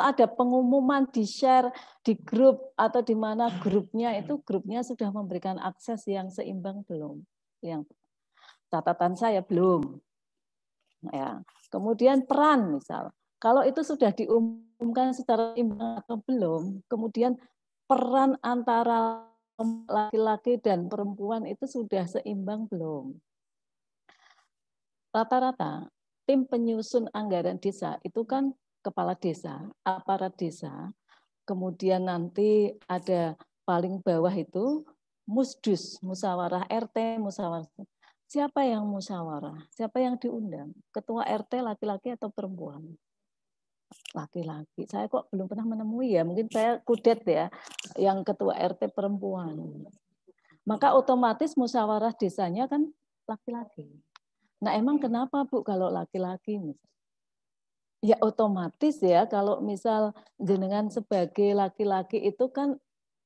ada pengumuman di share di grup atau di mana grupnya itu grupnya sudah memberikan akses yang seimbang belum yang catatan saya belum ya kemudian peran misal kalau itu sudah diumumkan secara imbang atau belum kemudian peran antara laki-laki dan perempuan itu sudah seimbang belum rata-rata tim penyusun anggaran desa itu kan kepala desa, aparat desa, kemudian nanti ada paling bawah itu musdus, musyawarah RT, musyawarah siapa yang musyawarah, siapa yang diundang, ketua RT laki-laki atau perempuan laki-laki. Saya kok belum pernah menemui ya, mungkin saya kudet ya, yang ketua RT perempuan. Maka otomatis musyawarah desanya kan laki-laki. Nah emang kenapa Bu kalau laki-laki ya otomatis ya kalau misal jenengan sebagai laki-laki itu kan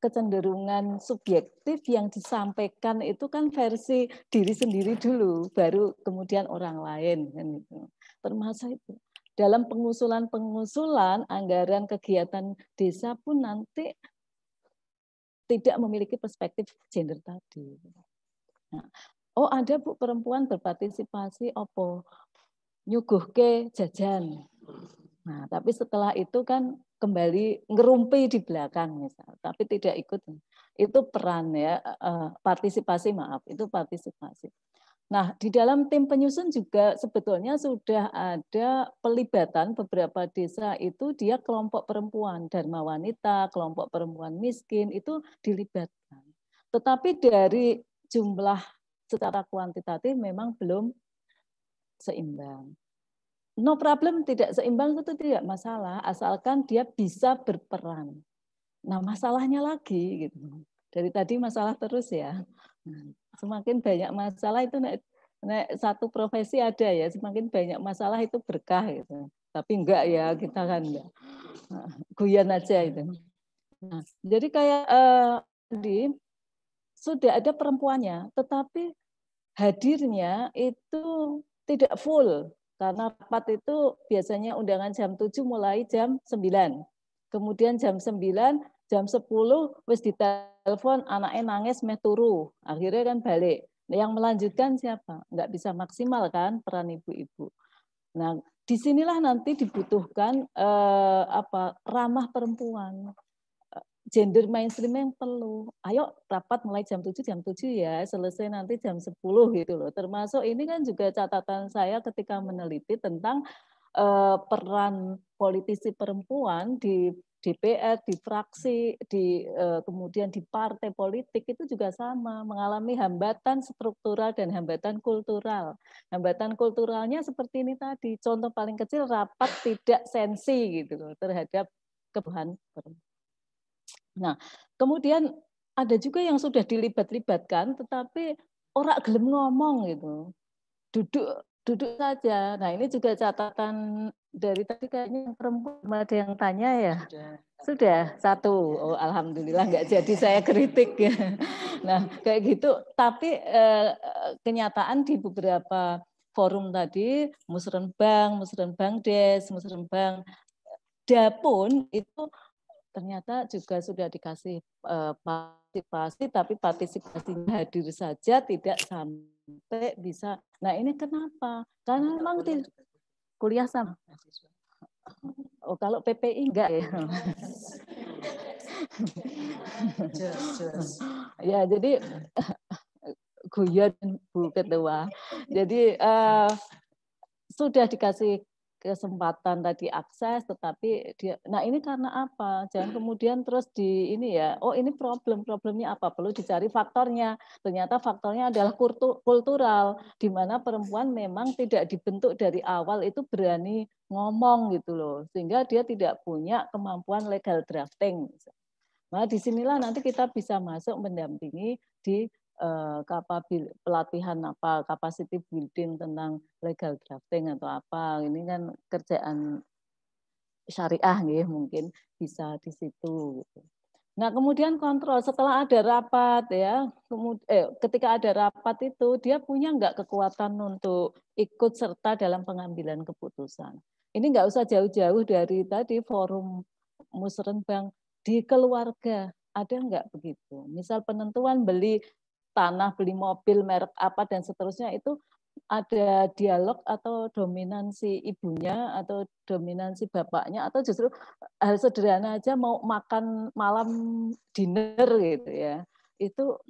kecenderungan subjektif yang disampaikan itu kan versi diri sendiri dulu baru kemudian orang lain kan itu termasuk itu dalam pengusulan-pengusulan anggaran kegiatan desa pun nanti tidak memiliki perspektif gender tadi. Nah, oh ada bu perempuan berpartisipasi opo nyuguh ke jajan Nah, tapi setelah itu kan kembali ngerumpi di belakang misal, tapi tidak ikut. Itu peran ya, eh, partisipasi maaf, itu partisipasi. Nah, di dalam tim penyusun juga sebetulnya sudah ada pelibatan beberapa desa itu dia kelompok perempuan, dharma wanita, kelompok perempuan miskin itu dilibatkan. Tetapi dari jumlah secara kuantitatif memang belum seimbang no problem, tidak seimbang itu tidak masalah, asalkan dia bisa berperan. Nah, masalahnya lagi gitu. Dari tadi masalah terus ya. Nah, semakin banyak masalah itu naik, naik satu profesi ada ya, semakin banyak masalah itu berkah gitu. Tapi enggak ya, kita kan enggak. Nah, guyan aja itu. Nah, jadi kayak eh, di sudah ada perempuannya, tetapi hadirnya itu tidak full karena rapat itu biasanya undangan jam 7 mulai jam 9. Kemudian jam 9, jam 10 wis ditelepon anaknya nangis meh turu. Akhirnya kan balik. Nah, yang melanjutkan siapa? Enggak bisa maksimal kan peran ibu-ibu. Nah, disinilah nanti dibutuhkan eh, apa ramah perempuan gender mainstream yang perlu. Ayo rapat mulai jam 7, jam 7 ya, selesai nanti jam 10 gitu loh. Termasuk ini kan juga catatan saya ketika meneliti tentang uh, peran politisi perempuan di DPR, di fraksi, di uh, kemudian di partai politik itu juga sama, mengalami hambatan struktural dan hambatan kultural. Hambatan kulturalnya seperti ini tadi, contoh paling kecil rapat tidak sensi gitu loh terhadap kebutuhan perempuan Nah, kemudian ada juga yang sudah dilibat-libatkan, tetapi orang gelem ngomong gitu. Duduk duduk saja. Nah, ini juga catatan dari tadi kayaknya perempuan ada yang tanya ya. Sudah. satu. Oh, alhamdulillah nggak jadi saya kritik ya. Nah, kayak gitu. Tapi eh, kenyataan di beberapa forum tadi, Musrenbang, Musrenbang Des, Musrenbang Dapun itu ternyata juga sudah dikasih uh, partisipasi tapi partisipasinya hadir saja tidak sampai bisa nah ini kenapa karena memang kuliah, kuliah sama oh kalau PPI enggak ya ya jadi guyon bu ketua jadi uh, sudah dikasih kesempatan tadi akses tetapi dia nah ini karena apa jangan kemudian terus di ini ya oh ini problem problemnya apa perlu dicari faktornya ternyata faktornya adalah kultural di mana perempuan memang tidak dibentuk dari awal itu berani ngomong gitu loh sehingga dia tidak punya kemampuan legal drafting Nah, disinilah nanti kita bisa masuk mendampingi di Eh, kapabil pelatihan apa capacity building tentang legal drafting atau apa ini kan kerjaan syariah ya mungkin bisa di situ gitu. Nah kemudian kontrol setelah ada rapat ya kemudian eh, ketika ada rapat itu dia punya nggak kekuatan untuk ikut serta dalam pengambilan keputusan. Ini nggak usah jauh-jauh dari tadi forum musrenbang di keluarga ada nggak begitu? Misal penentuan beli tanah, beli mobil, merek apa dan seterusnya itu ada dialog atau dominansi ibunya atau dominansi bapaknya atau justru hal sederhana aja mau makan malam dinner gitu ya itu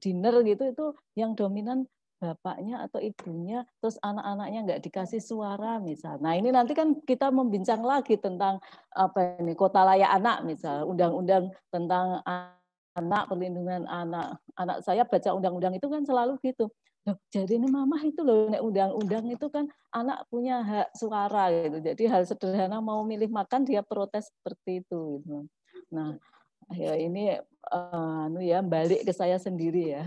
dinner gitu itu yang dominan bapaknya atau ibunya terus anak-anaknya nggak dikasih suara misal nah ini nanti kan kita membincang lagi tentang apa ini kota layak anak misal undang-undang tentang anak, perlindungan anak. Anak saya baca undang-undang itu kan selalu gitu. Loh, jadi ini mama itu loh, undang-undang itu kan anak punya hak suara gitu. Jadi hal sederhana mau milih makan dia protes seperti itu. Gitu. Nah, ya ini eh, anu uh, ya balik ke saya sendiri ya.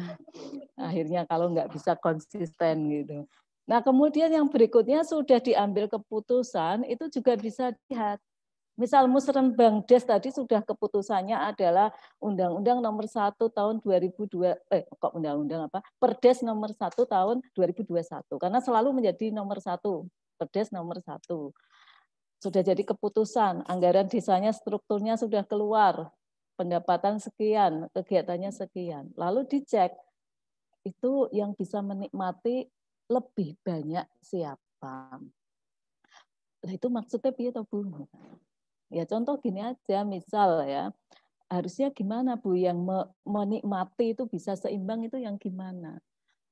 Akhirnya kalau nggak bisa konsisten gitu. Nah, kemudian yang berikutnya sudah diambil keputusan itu juga bisa lihat. Misal Musrembang Bangdes tadi sudah keputusannya adalah Undang-Undang Nomor 1 Tahun 2002 eh kok Undang-Undang apa? Perdes Nomor 1 Tahun 2021 karena selalu menjadi nomor satu Perdes Nomor 1. Sudah jadi keputusan, anggaran desanya strukturnya sudah keluar, pendapatan sekian, kegiatannya sekian. Lalu dicek itu yang bisa menikmati lebih banyak siapa. Nah, itu maksudnya piye to, Bu? Ya contoh gini aja, misal ya, harusnya gimana Bu yang me menikmati itu bisa seimbang itu yang gimana?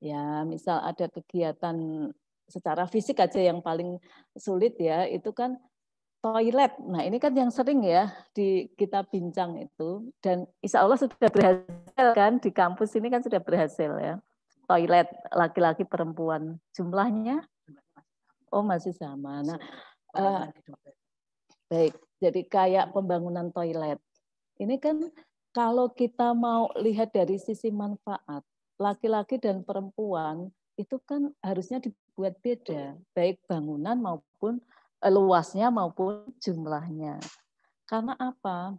Ya misal ada kegiatan secara fisik aja yang paling sulit ya, itu kan toilet. Nah ini kan yang sering ya di kita bincang itu dan insya Allah sudah berhasil kan di kampus ini kan sudah berhasil ya toilet laki-laki perempuan jumlahnya oh masih sama. Nah uh, baik jadi kayak pembangunan toilet. Ini kan kalau kita mau lihat dari sisi manfaat, laki-laki dan perempuan itu kan harusnya dibuat beda, baik bangunan maupun eh, luasnya maupun jumlahnya. Karena apa?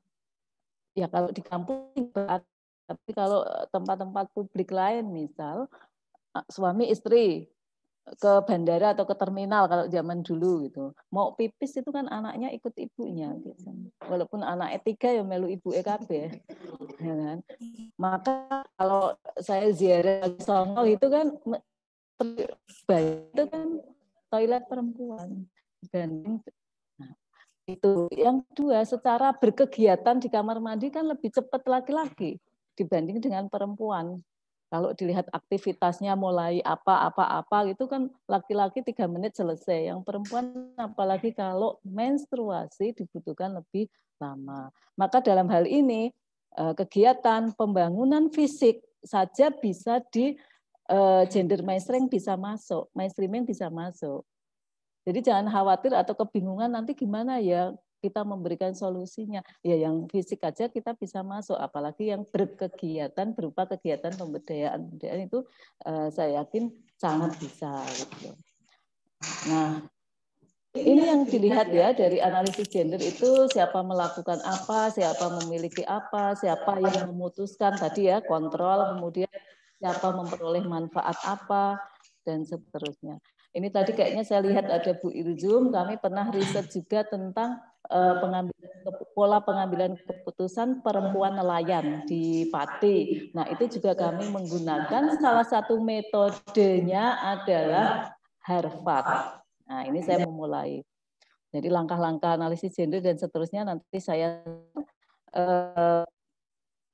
Ya kalau di kampung tapi kalau eh, tempat-tempat publik lain misal eh, suami istri ke bandara atau ke terminal kalau zaman dulu gitu. Mau pipis itu kan anaknya ikut ibunya gitu. Walaupun anak etika ya melu ibu EKB ya. kan? Maka kalau saya ziarah Songo itu kan itu kan toilet perempuan dan nah, itu yang dua secara berkegiatan di kamar mandi kan lebih cepat laki-laki dibanding dengan perempuan kalau dilihat aktivitasnya mulai apa-apa-apa gitu kan laki-laki tiga -laki menit selesai. Yang perempuan apalagi kalau menstruasi dibutuhkan lebih lama. Maka dalam hal ini eh, kegiatan pembangunan fisik saja bisa di eh, gender mainstream bisa masuk, mainstreaming bisa masuk. Jadi jangan khawatir atau kebingungan nanti gimana ya kita memberikan solusinya. Ya yang fisik aja kita bisa masuk, apalagi yang berkegiatan berupa kegiatan pemberdayaan Pemberdayaan itu uh, saya yakin sangat bisa. Gitu. Nah, ini yang dilihat ya dari analisis gender itu siapa melakukan apa, siapa memiliki apa, siapa yang memutuskan tadi ya kontrol, kemudian siapa memperoleh manfaat apa dan seterusnya. Ini tadi kayaknya saya lihat ada Bu Irjum kami pernah riset juga tentang Eh, pengambilan pola pengambilan keputusan perempuan nelayan di Pati. Nah, itu juga kami menggunakan salah satu metodenya adalah Harvard. Nah, ini saya memulai. Jadi langkah-langkah analisis gender dan seterusnya nanti saya eh,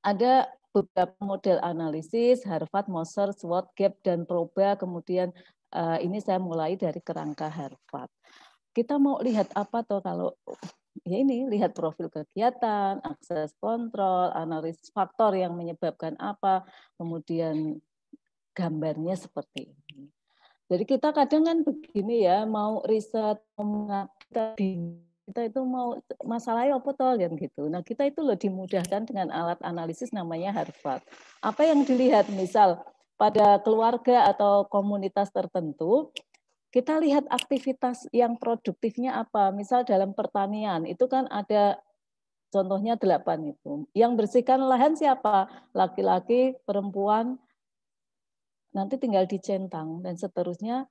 ada beberapa model analisis Harvard, Moser, SWOT, Gap dan Proba. Kemudian eh, ini saya mulai dari kerangka Harvard kita mau lihat apa toh kalau ya ini lihat profil kegiatan, akses kontrol, analisis faktor yang menyebabkan apa, kemudian gambarnya seperti ini. Jadi kita kadang kan begini ya, mau riset, kita kita itu mau masalahnya apa toh kan gitu. Nah kita itu loh dimudahkan dengan alat analisis namanya Harvard. Apa yang dilihat misal pada keluarga atau komunitas tertentu kita lihat aktivitas yang produktifnya apa. Misal dalam pertanian, itu kan ada contohnya delapan itu. Yang bersihkan lahan siapa? Laki-laki, perempuan, nanti tinggal dicentang, dan seterusnya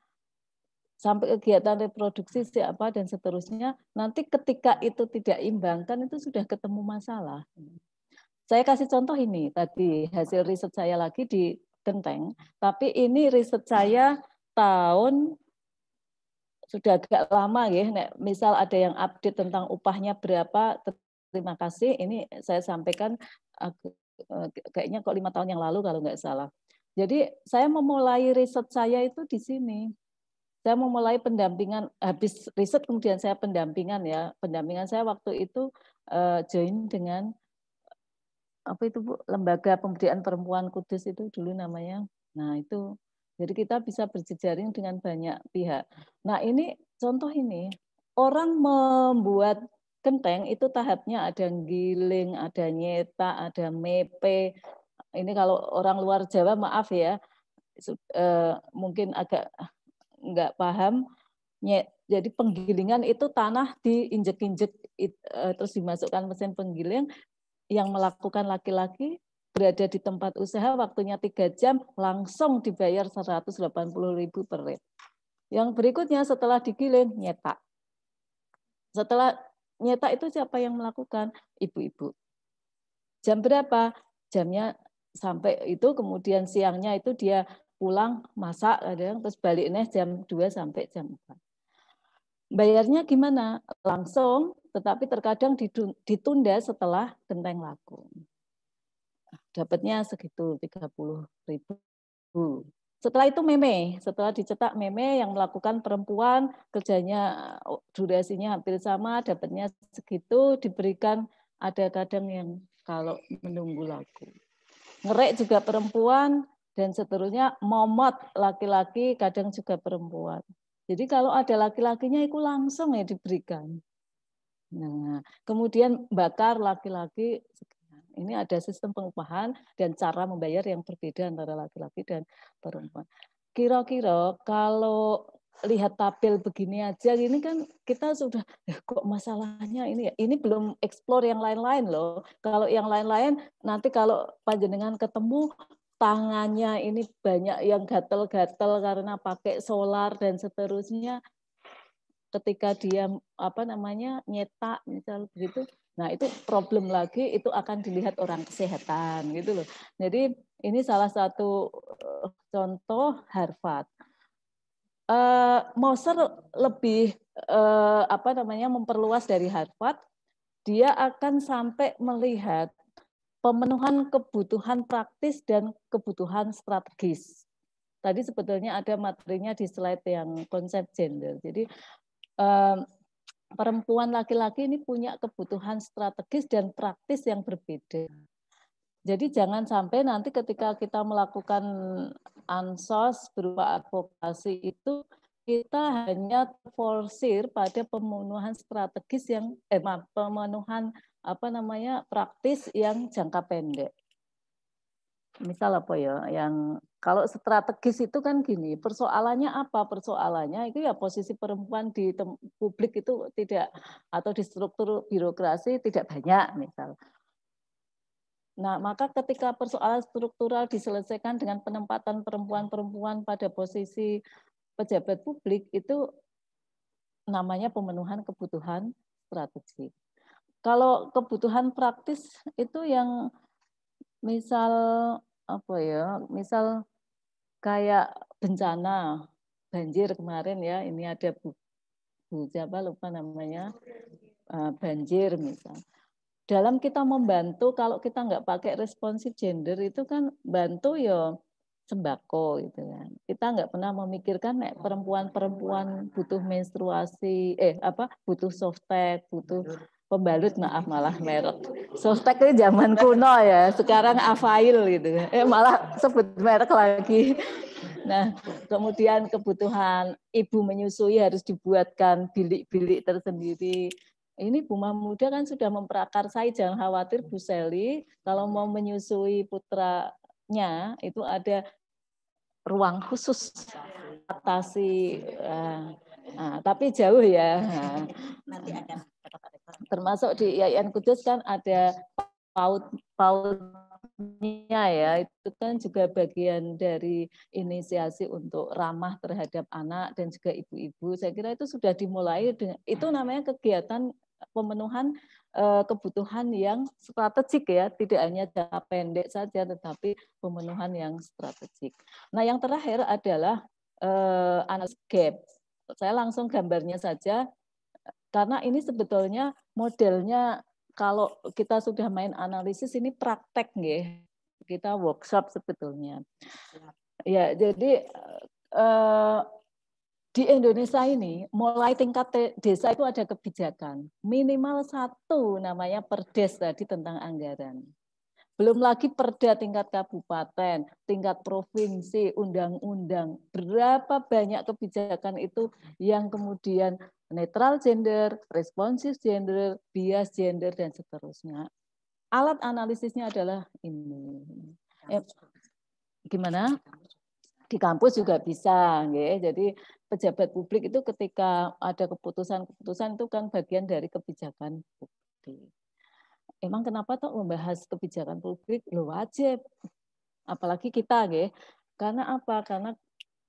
sampai kegiatan reproduksi siapa dan seterusnya nanti ketika itu tidak imbang kan itu sudah ketemu masalah saya kasih contoh ini tadi hasil riset saya lagi di Genteng tapi ini riset saya tahun sudah agak lama ya. Nek, misal ada yang update tentang upahnya berapa, terima kasih. Ini saya sampaikan eh, kayaknya kok lima tahun yang lalu kalau nggak salah. Jadi saya memulai riset saya itu di sini. Saya memulai pendampingan habis riset kemudian saya pendampingan ya. Pendampingan saya waktu itu eh, join dengan apa itu Bu, Lembaga Pemberdayaan Perempuan Kudus itu dulu namanya. Nah, itu jadi kita bisa berjejaring dengan banyak pihak. Nah ini contoh ini, orang membuat kenteng itu tahapnya ada giling, ada nyeta, ada mepe. Ini kalau orang luar Jawa maaf ya, eh, mungkin agak nggak paham. Jadi penggilingan itu tanah diinjek-injek eh, terus dimasukkan mesin penggiling yang melakukan laki-laki berada di tempat usaha waktunya tiga jam langsung dibayar 180.000 per rit. Yang berikutnya setelah digiling nyetak. Setelah nyetak itu siapa yang melakukan? Ibu-ibu. Jam berapa? Jamnya sampai itu kemudian siangnya itu dia pulang masak ada yang terus baliknya jam 2 sampai jam 4. Bayarnya gimana? Langsung, tetapi terkadang ditunda setelah genteng laku dapatnya segitu 30 ribu. Setelah itu meme, setelah dicetak meme yang melakukan perempuan kerjanya eh, oh, durasinya hampir sama, dapatnya segitu diberikan ada kadang yang kalau menunggu laku. Ngerek juga perempuan dan seterusnya momot laki-laki kadang juga perempuan. Jadi kalau ada laki-lakinya itu langsung ya diberikan. Nah, kemudian bakar laki-laki ini ada sistem pengupahan dan cara membayar yang berbeda antara laki-laki dan perempuan. Kira-kira kalau lihat tabel begini aja ini kan kita sudah eh, kok masalahnya ini ya ini belum explore yang lain-lain loh kalau yang lain-lain nanti kalau panjenengan ketemu tangannya ini banyak yang gatel-gatel karena pakai solar dan seterusnya ketika dia apa namanya nyetak misal begitu Nah, itu problem lagi itu akan dilihat orang kesehatan gitu loh. Jadi ini salah satu eh, contoh Harvard. Uh, Moser lebih uh, apa namanya memperluas dari Harvard, dia akan sampai melihat pemenuhan kebutuhan praktis dan kebutuhan strategis. Tadi sebetulnya ada materinya di slide yang konsep gender. Jadi perempuan laki-laki ini punya kebutuhan strategis dan praktis yang berbeda. Jadi jangan sampai nanti ketika kita melakukan ansos berupa advokasi itu kita hanya forsir pada pemenuhan strategis yang eh pemenuhan apa namanya praktis yang jangka pendek misal apa ya yang kalau strategis itu kan gini persoalannya apa persoalannya itu ya posisi perempuan di publik itu tidak atau di struktur birokrasi tidak banyak misal nah maka ketika persoalan struktural diselesaikan dengan penempatan perempuan-perempuan pada posisi pejabat publik itu namanya pemenuhan kebutuhan strategis. kalau kebutuhan praktis itu yang misal apa ya misal kayak bencana banjir kemarin ya ini ada bu, bu siapa lupa namanya eh, banjir misal dalam kita membantu kalau kita nggak pakai responsif gender itu kan bantu ya sembako gitu kan kita nggak pernah memikirkan nek perempuan-perempuan butuh menstruasi eh apa butuh softtek butuh pembalut maaf malah merek. Softtek ini zaman kuno ya, sekarang avail gitu. Eh malah sebut merek lagi. Nah, kemudian kebutuhan ibu menyusui harus dibuatkan bilik-bilik tersendiri. Ini Buma Muda kan sudah memperakar saya jangan khawatir Bu Seli, kalau mau menyusui putranya itu ada ruang khusus atasi. uh, eh, ah, tapi jauh ya. Nanti ada termasuk di IAIN Kudus kan ada paut PAUDnya ya itu kan juga bagian dari inisiasi untuk ramah terhadap anak dan juga ibu-ibu saya kira itu sudah dimulai dengan, itu namanya kegiatan pemenuhan eh, kebutuhan yang strategik ya, tidak hanya jangka pendek saja, tetapi pemenuhan yang strategik. Nah, yang terakhir adalah uh, eh, analis gap. Saya langsung gambarnya saja karena ini sebetulnya modelnya kalau kita sudah main analisis ini praktek nggih. Kita workshop sebetulnya. Ya, jadi eh, di Indonesia ini mulai tingkat desa itu ada kebijakan minimal satu namanya perdes tadi tentang anggaran. Belum lagi perda tingkat kabupaten, tingkat provinsi, undang-undang. Berapa banyak kebijakan itu yang kemudian netral gender, responsif gender, bias gender, dan seterusnya. Alat analisisnya adalah ini. Eh, gimana? Di kampus juga bisa. Ya. Jadi pejabat publik itu ketika ada keputusan-keputusan itu kan bagian dari kebijakan publik. Emang kenapa toh membahas kebijakan publik lo wajib? Apalagi kita, ya. Karena apa? Karena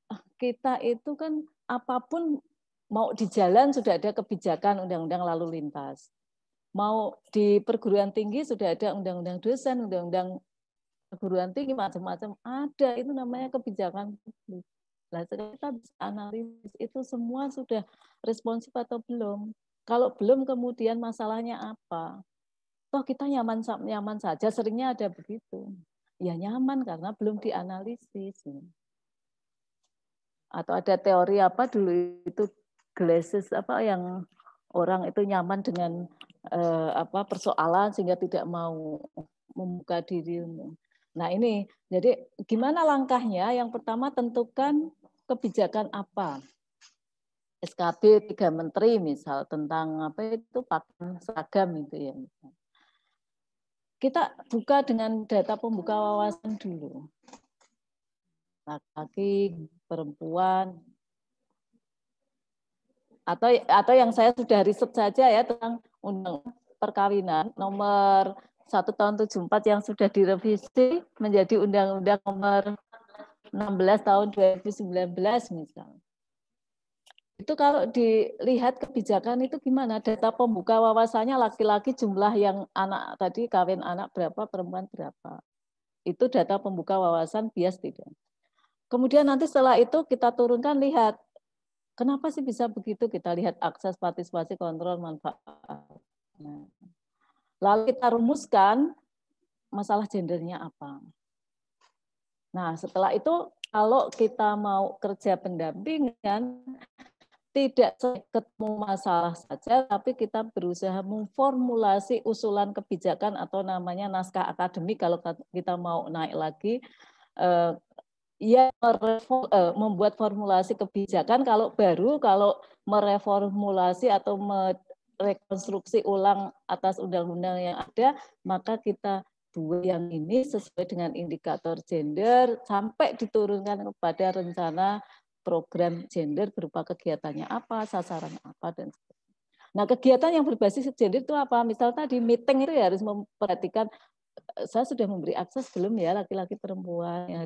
ah, kita itu kan apapun mau di jalan sudah ada kebijakan undang-undang lalu lintas. Mau di perguruan tinggi sudah ada undang-undang dosen, undang-undang perguruan tinggi macam-macam ada itu namanya kebijakan publik. Nah, kita bisa analisis itu semua sudah responsif atau belum. Kalau belum kemudian masalahnya apa? Toh kita nyaman nyaman saja seringnya ada begitu. Ya nyaman karena belum dianalisis. Atau ada teori apa dulu itu glasses apa yang orang itu nyaman dengan uh, apa persoalan sehingga tidak mau membuka dirimu. Nah, ini jadi gimana langkahnya? Yang pertama tentukan kebijakan apa. SKB tiga menteri misal tentang apa itu pakan seragam itu ya. Kita buka dengan data pembuka wawasan dulu. Laki-laki, perempuan, atau atau yang saya sudah riset saja ya tentang undang perkawinan nomor 1 tahun 74 yang sudah direvisi menjadi undang-undang nomor 16 tahun 2019 misalnya. Itu kalau dilihat kebijakan itu gimana? Data pembuka wawasannya laki-laki jumlah yang anak tadi kawin anak berapa, perempuan berapa. Itu data pembuka wawasan bias tidak. Kemudian nanti setelah itu kita turunkan lihat Kenapa sih bisa begitu? Kita lihat akses, partisipasi, kontrol, manfaat. lalu kita rumuskan masalah gendernya apa. Nah, setelah itu kalau kita mau kerja pendampingan, tidak ketemu masalah saja, tapi kita berusaha memformulasi usulan kebijakan atau namanya naskah akademik kalau kita mau naik lagi eh, ia eh, membuat formulasi kebijakan kalau baru kalau mereformulasi atau merekonstruksi ulang atas undang-undang yang ada maka kita buat yang ini sesuai dengan indikator gender sampai diturunkan kepada rencana program gender berupa kegiatannya apa, sasaran apa dan sebagainya. Nah, kegiatan yang berbasis gender itu apa? Misal tadi meeting itu ya harus memperhatikan eh, saya sudah memberi akses belum ya laki-laki perempuan ya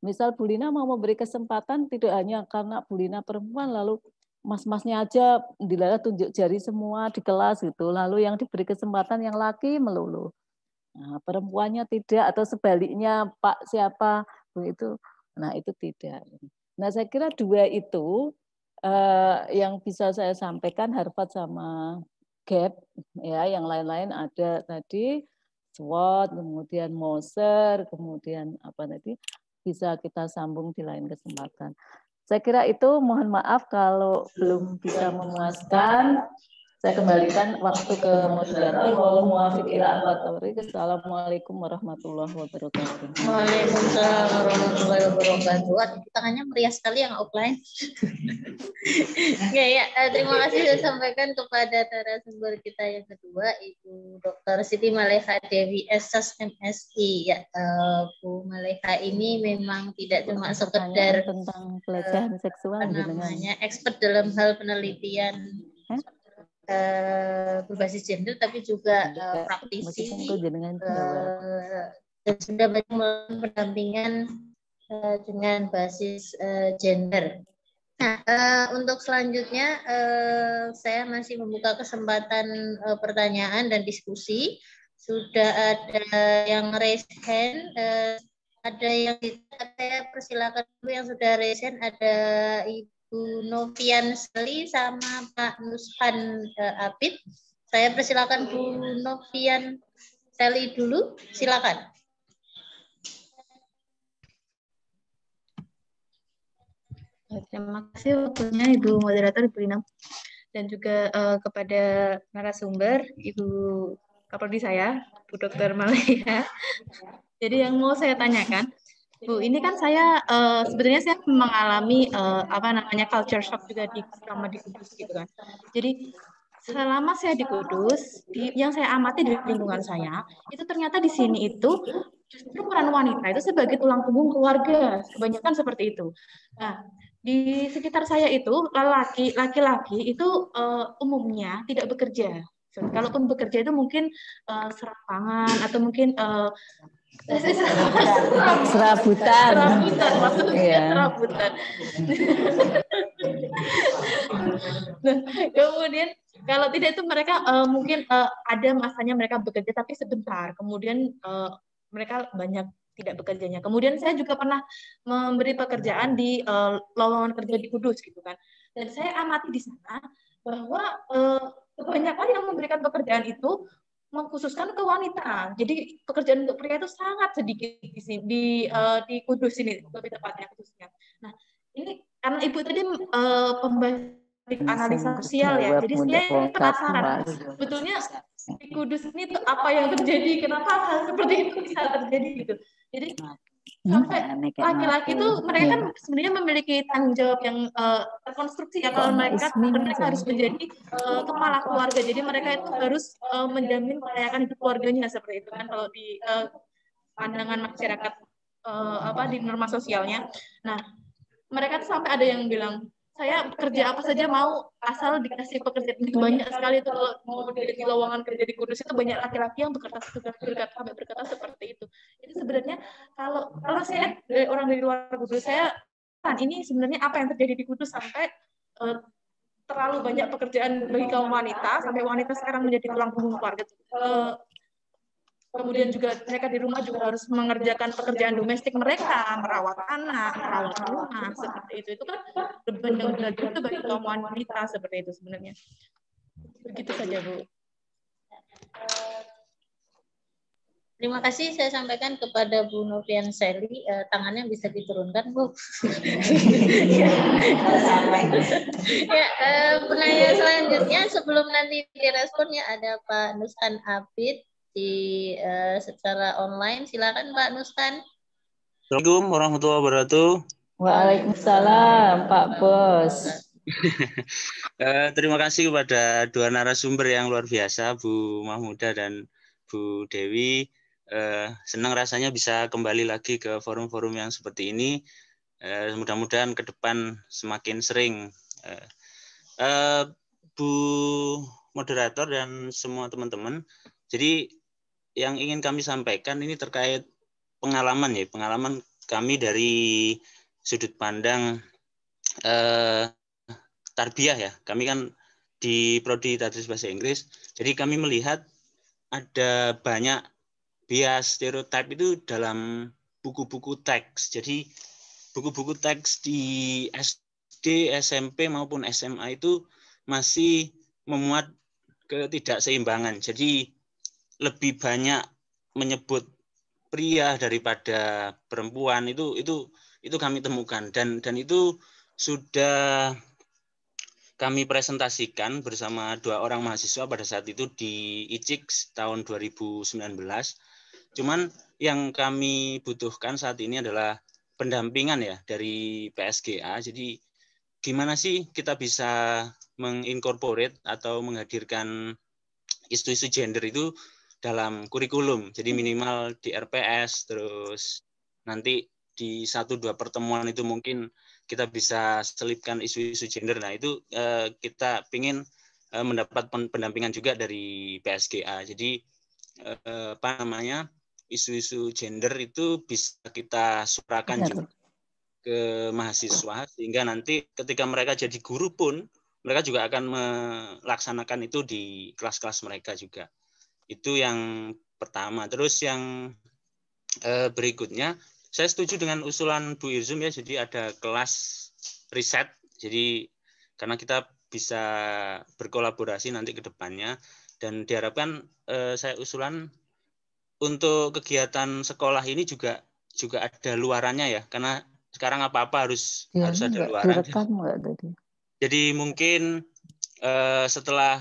Misal Bulina mau memberi kesempatan tidak hanya karena Bulina perempuan lalu mas-masnya aja dilala tunjuk jari semua di kelas gitu. Lalu yang diberi kesempatan yang laki melulu. Nah, perempuannya tidak atau sebaliknya Pak siapa itu. Nah, itu tidak. Nah, saya kira dua itu eh, yang bisa saya sampaikan Harvard sama Gap ya, yang lain-lain ada tadi SWOT, kemudian Moser, kemudian apa tadi bisa kita sambung di lain kesempatan. Saya kira itu mohon maaf kalau belum bisa memuaskan saya kembalikan waktu ke moderator. Wal ila Assalamualaikum warahmatullahi wabarakatuh. Waalaikumsalam warahmatullahi wabarakatuh. Waduh, tangannya meriah sekali yang offline. ya, ya, terima kasih saya sampaikan kepada narasumber kita yang kedua, Ibu Dr. Siti Maleha Dewi Esas MSI. Ya, eh, Bu Maleha ini memang tidak cuma sekedar tentang pelecehan seksual eh, gitu kan. namanya expert dalam hal penelitian Hah? Eh, berbasis gender tapi juga uh, praktisi uh, dan sudah banyak pendampingan uh, dengan basis uh, gender. Nah, uh, untuk selanjutnya uh, saya masih membuka kesempatan uh, pertanyaan dan diskusi. Sudah ada yang raise hand, uh, ada yang saya persilakan yang sudah raise hand ada Ibu Bu Novian Seli sama Pak Nushan uh, Abid. Saya persilakan Bu Novian Seli dulu. Silakan. Terima kasih waktunya Ibu Moderator Ibu Lina dan juga uh, kepada narasumber Ibu Kapolri saya, Bu Dokter Malia. Jadi yang mau saya tanyakan, Bu, ini kan saya uh, sebenarnya saya mengalami uh, apa namanya culture shock juga di selama di Kudus gitu kan. Jadi selama saya di Kudus, di, yang saya amati di lingkungan saya, itu ternyata di sini itu justru peran wanita itu sebagai tulang punggung keluarga, kebanyakan seperti itu. Nah, di sekitar saya itu lelaki, laki-laki itu uh, umumnya tidak bekerja. So, kalaupun bekerja itu mungkin uh, serapangan atau mungkin uh, serabutan serabutan maksudnya yeah. serabutan nah, kemudian kalau tidak itu mereka uh, mungkin uh, ada masanya mereka bekerja tapi sebentar kemudian uh, mereka banyak tidak bekerjanya kemudian saya juga pernah memberi pekerjaan di uh, lowongan kerja di Kudus gitu kan dan saya amati di sana bahwa uh, kebanyakan yang memberikan pekerjaan itu mengkhususkan ke wanita. Jadi pekerjaan untuk pria itu sangat sedikit di sini, di, uh, di Kudus ini lebih tepatnya khususnya. Nah ini karena ibu tadi uh, eh, pembahas analisa sosial ya, jadi saya penasaran sebetulnya di Kudus ini apa yang terjadi, kenapa hal seperti itu bisa terjadi gitu. Jadi nah sampai iya, laki-laki itu mereka iya. kan sebenarnya memiliki tanggung jawab yang uh, terkonstruksi ya kalau iya, mereka mereka harus menjadi uh, kepala keluarga jadi mereka itu harus uh, menjamin kelayakan keluarganya seperti itu kan kalau di uh, pandangan masyarakat uh, apa di norma sosialnya nah mereka tuh sampai ada yang bilang saya kerja apa saja mau asal dikasih pekerjaan itu banyak sekali itu kalau mau di lowongan kerja di kudus itu banyak laki-laki yang berkertas berkata, sampai berkata seperti itu itu sebenarnya kalau kalau saya dari orang dari luar kudus saya kan ini sebenarnya apa yang terjadi di kudus sampai eh, terlalu banyak pekerjaan bagi kaum wanita sampai wanita sekarang menjadi tulang punggung keluarga kemudian juga mereka di rumah juga harus mengerjakan pekerjaan domestik mereka, merawat anak, merawat rumah, seperti itu. Itu kan benar-benar itu bagi kaum wanita seperti itu sebenarnya. Begitu saja, Bu. Terima kasih saya sampaikan kepada Bu Novian Seli, eh, tangannya bisa diturunkan Bu. ya, eh, penanya selanjutnya sebelum nanti diresponnya ada Pak Nusan Abid di uh, secara online. Silakan Mbak Nuskan. Assalamualaikum warahmatullahi wabarakatuh. Waalaikumsalam Pak Bos. Eh, terima kasih kepada dua narasumber yang luar biasa, Bu Mahmuda dan Bu Dewi. Eh, senang rasanya bisa kembali lagi ke forum-forum yang seperti ini. mudah-mudahan ke depan semakin sering. Bu moderator dan semua teman-teman. Jadi yang ingin kami sampaikan ini terkait pengalaman ya, pengalaman kami dari sudut pandang eh, tarbiyah ya. Kami kan di prodi tadris bahasa Inggris. Jadi kami melihat ada banyak bias stereotip itu dalam buku-buku teks. Jadi buku-buku teks di SD, SMP maupun SMA itu masih memuat ketidakseimbangan. Jadi lebih banyak menyebut pria daripada perempuan itu itu itu kami temukan dan dan itu sudah kami presentasikan bersama dua orang mahasiswa pada saat itu di ICIX tahun 2019. Cuman yang kami butuhkan saat ini adalah pendampingan ya dari PSGA. Jadi gimana sih kita bisa mengincorporate atau menghadirkan isu-isu gender itu dalam kurikulum. Jadi hmm. minimal di RPS terus nanti di satu dua pertemuan itu mungkin kita bisa selipkan isu-isu gender. Nah itu eh, kita pingin eh, mendapat pendampingan juga dari PSGA. Jadi eh, apa namanya isu-isu gender itu bisa kita suarakan juga ke mahasiswa sehingga nanti ketika mereka jadi guru pun mereka juga akan melaksanakan itu di kelas-kelas mereka juga. Itu yang pertama. Terus yang eh, berikutnya, saya setuju dengan usulan Bu Irzum ya, jadi ada kelas riset. Jadi karena kita bisa berkolaborasi nanti ke depannya dan diharapkan eh, saya usulan untuk kegiatan sekolah ini juga juga ada luarannya ya karena sekarang apa-apa harus ya, harus ada luaran. jadi mungkin eh, setelah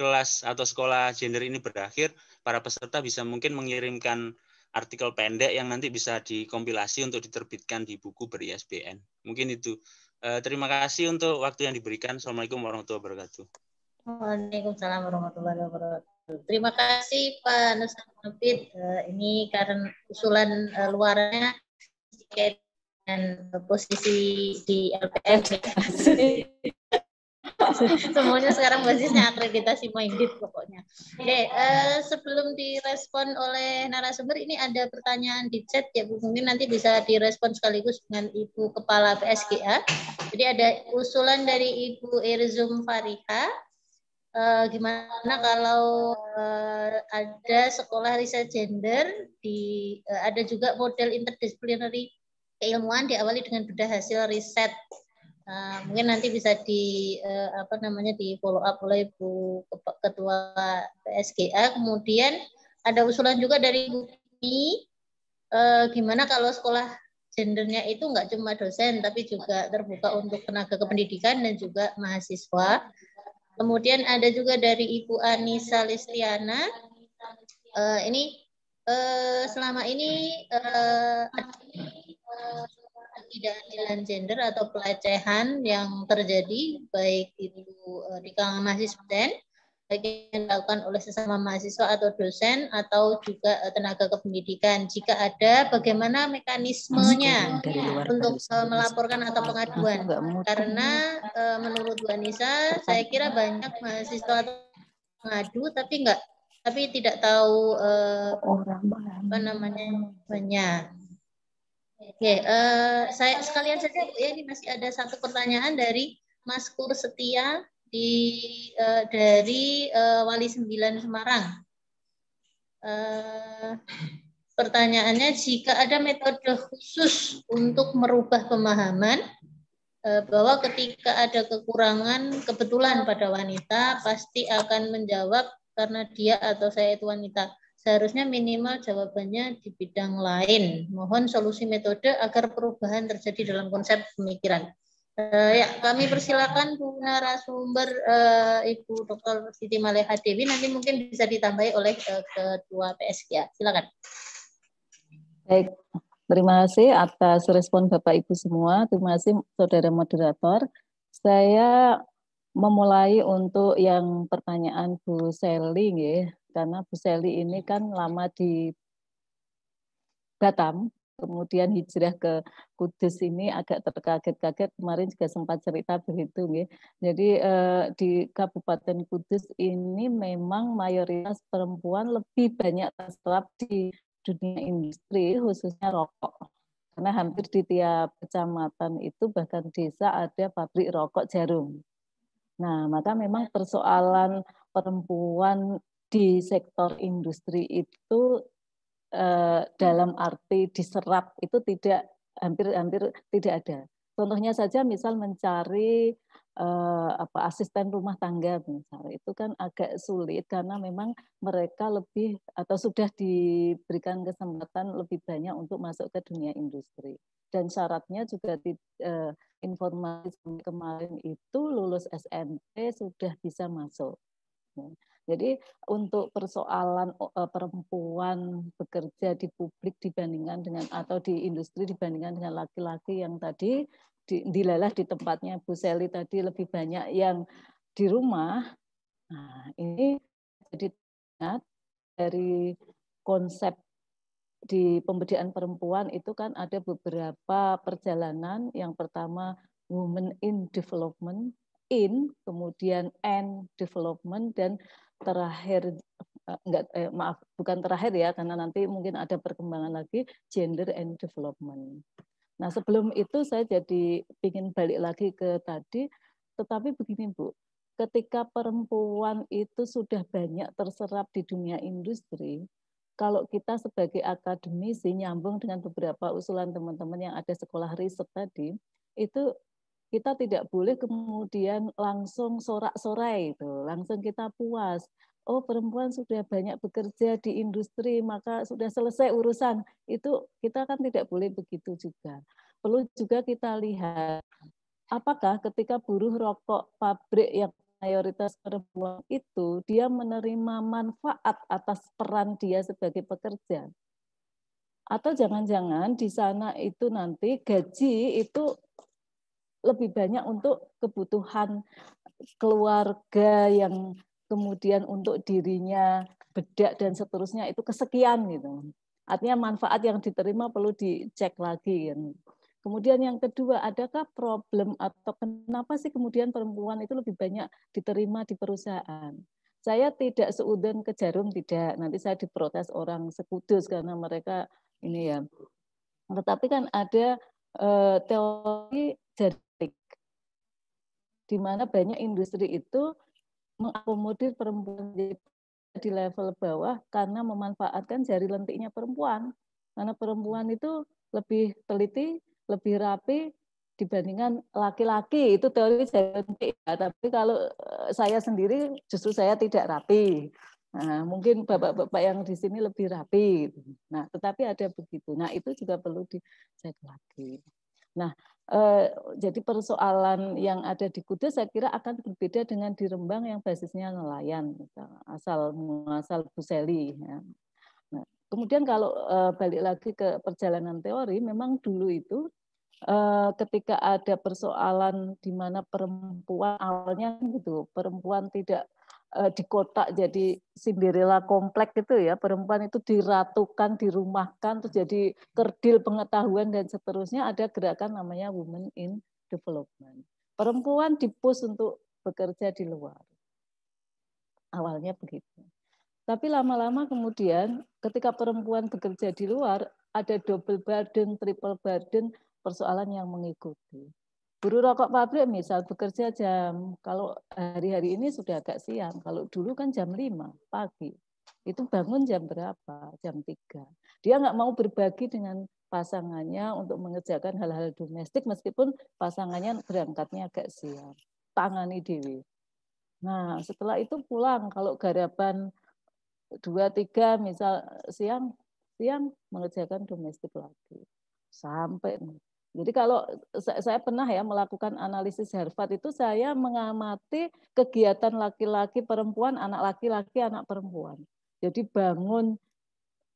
kelas atau sekolah gender ini berakhir, para peserta bisa mungkin mengirimkan artikel pendek yang nanti bisa dikompilasi untuk diterbitkan di buku berISBN. isbn Mungkin itu. Eh, terima kasih untuk waktu yang diberikan. Assalamualaikum warahmatullahi wabarakatuh. Waalaikumsalam warahmatullahi wabarakatuh. Terima kasih Pak Nusa eh, Ini karena usulan eh, luarnya dan posisi di LPM. Semuanya sekarang basisnya akreditasi Moibit pokoknya. Oke, uh, sebelum direspon oleh narasumber ini ada pertanyaan di chat ya Bu. Mungkin nanti bisa direspon sekaligus dengan Ibu Kepala PSGA. Jadi ada usulan dari Ibu Irzum Farika. uh, gimana kalau uh, ada sekolah riset gender di uh, ada juga model interdisciplinary keilmuan diawali dengan bedah hasil riset Eh, mungkin nanti bisa di uh, apa namanya di follow up oleh Bu Ketua PSGA. Kemudian ada usulan juga dari Bu Mi uh, eh, gimana kalau sekolah gendernya itu enggak cuma dosen tapi juga terbuka untuk tenaga kependidikan dan juga mahasiswa. Kemudian ada juga dari Ibu Anisa Listiana. Uh, ini uh, selama ini ketidakadilan gender atau pelecehan yang terjadi baik itu eh, di kalangan mahasiswa baik yang dilakukan oleh sesama mahasiswa atau dosen atau juga eh, tenaga kependidikan. Jika ada, bagaimana mekanismenya untuk eh, melaporkan atau pengaduan? Karena menurut Bu Anissa, saya kira banyak mahasiswa mengadu, tapi enggak, tapi tidak tahu eh, apa namanya banyak. Oke, uh, saya sekalian saja Bu ya ini masih ada satu pertanyaan dari Mas Kur Setia di uh, dari uh, Wali Sembilan Semarang. Uh, pertanyaannya jika ada metode khusus untuk merubah pemahaman uh, bahwa ketika ada kekurangan kebetulan pada wanita pasti akan menjawab karena dia atau saya itu wanita Seharusnya minimal jawabannya di bidang lain. Mohon solusi metode agar perubahan terjadi dalam konsep pemikiran. Uh, ya, kami persilakan Bu narasumber uh, Ibu Dr. Siti Maleha Dewi nanti mungkin bisa ditambahi oleh uh, Ketua PSK. Silakan. Baik, terima kasih atas respon Bapak Ibu semua. Terima kasih saudara moderator. Saya memulai untuk yang pertanyaan Bu Selly, ya karena Bu Seli ini kan lama di Batam, kemudian hijrah ke Kudus ini agak terkaget-kaget kemarin juga sempat cerita begitu ya. Jadi eh, di Kabupaten Kudus ini memang mayoritas perempuan lebih banyak terserap di dunia industri khususnya rokok. Karena hampir di tiap kecamatan itu bahkan desa ada pabrik rokok jarum. Nah, maka memang persoalan perempuan di sektor industri itu eh, dalam arti diserap itu tidak hampir-hampir tidak ada. Contohnya saja misal mencari eh, apa asisten rumah tangga misalnya itu kan agak sulit karena memang mereka lebih atau sudah diberikan kesempatan lebih banyak untuk masuk ke dunia industri dan syaratnya juga di, eh, informasi kemarin itu lulus SMP sudah bisa masuk. Jadi untuk persoalan e, perempuan bekerja di publik dibandingkan dengan atau di industri dibandingkan dengan laki-laki yang tadi di, dilelah di tempatnya Bu Seli tadi lebih banyak yang di rumah. Nah, ini jadi dari konsep di pemberdayaan perempuan itu kan ada beberapa perjalanan. Yang pertama women in development, in kemudian and development dan terakhir eh, enggak eh, maaf bukan terakhir ya karena nanti mungkin ada perkembangan lagi gender and development. Nah, sebelum itu saya jadi ingin balik lagi ke tadi tetapi begini Bu, ketika perempuan itu sudah banyak terserap di dunia industri, kalau kita sebagai akademisi nyambung dengan beberapa usulan teman-teman yang ada sekolah riset tadi, itu kita tidak boleh kemudian langsung sorak-sorai itu, langsung kita puas. Oh, perempuan sudah banyak bekerja di industri, maka sudah selesai urusan. Itu kita kan tidak boleh begitu juga. Perlu juga kita lihat apakah ketika buruh rokok pabrik yang mayoritas perempuan itu dia menerima manfaat atas peran dia sebagai pekerja. Atau jangan-jangan di sana itu nanti gaji itu lebih banyak untuk kebutuhan keluarga yang kemudian untuk dirinya bedak dan seterusnya itu kesekian gitu. Artinya manfaat yang diterima perlu dicek lagi. Gitu. Kemudian yang kedua, adakah problem atau kenapa sih kemudian perempuan itu lebih banyak diterima di perusahaan? Saya tidak seudan ke jarum, tidak. Nanti saya diprotes orang sekudus karena mereka ini ya. Tetapi kan ada eh, teori dari di mana banyak industri itu mengakomodir perempuan di level bawah karena memanfaatkan jari lentiknya perempuan. Karena perempuan itu lebih teliti, lebih rapi dibandingkan laki-laki. Itu teori jari lentik. Ya. Tapi kalau eh, saya sendiri justru saya tidak rapi. Nah, mungkin bapak-bapak yang di sini lebih rapi. Nah, tetapi ada begitu. Nah, itu juga perlu dicek lagi. Nah, Eh, jadi persoalan yang ada di Kudus saya kira akan berbeda dengan di Rembang yang basisnya nelayan, gitu. asal muasal Buseli. Ya. Nah, kemudian kalau eh, balik lagi ke perjalanan teori, memang dulu itu eh, ketika ada persoalan di mana perempuan awalnya gitu, perempuan tidak Eh, di kota jadi Cinderella komplek gitu ya perempuan itu diratukan dirumahkan terus jadi kerdil pengetahuan dan seterusnya ada gerakan namanya women in development perempuan dipus untuk bekerja di luar awalnya begitu tapi lama-lama kemudian ketika perempuan bekerja di luar ada double burden triple burden persoalan yang mengikuti buru rokok pabrik misal bekerja jam, kalau hari-hari ini sudah agak siang, kalau dulu kan jam 5 pagi. Itu bangun jam berapa? Jam 3. Dia nggak mau berbagi dengan pasangannya untuk mengerjakan hal-hal domestik meskipun pasangannya berangkatnya agak siang. Tangani dewi. Nah, setelah itu pulang kalau garapan dua tiga misal siang siang mengerjakan domestik lagi sampai jadi kalau saya pernah ya melakukan analisis Harvard itu saya mengamati kegiatan laki-laki perempuan, anak laki-laki, anak perempuan. Jadi bangun